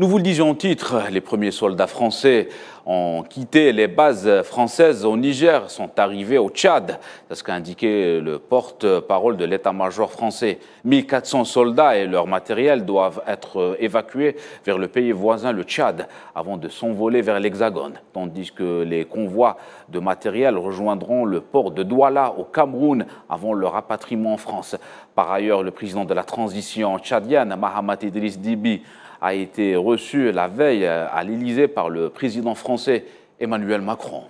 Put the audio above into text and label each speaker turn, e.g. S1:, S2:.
S1: Nous vous le disions en titre, les premiers soldats français ont quitté les bases françaises au Niger, sont arrivés au Tchad. C'est ce qu'a indiqué le porte-parole de l'état-major français. 1400 soldats et leur matériel doivent être évacués vers le pays voisin, le Tchad, avant de s'envoler vers l'Hexagone, tandis que les convois de matériel rejoindront le port de Douala au Cameroun avant leur rapatriement en France. Par ailleurs, le président de la transition tchadienne, Mahamat Idriss Dibi, a été reçu la veille à l'Élysée par le président français Emmanuel Macron.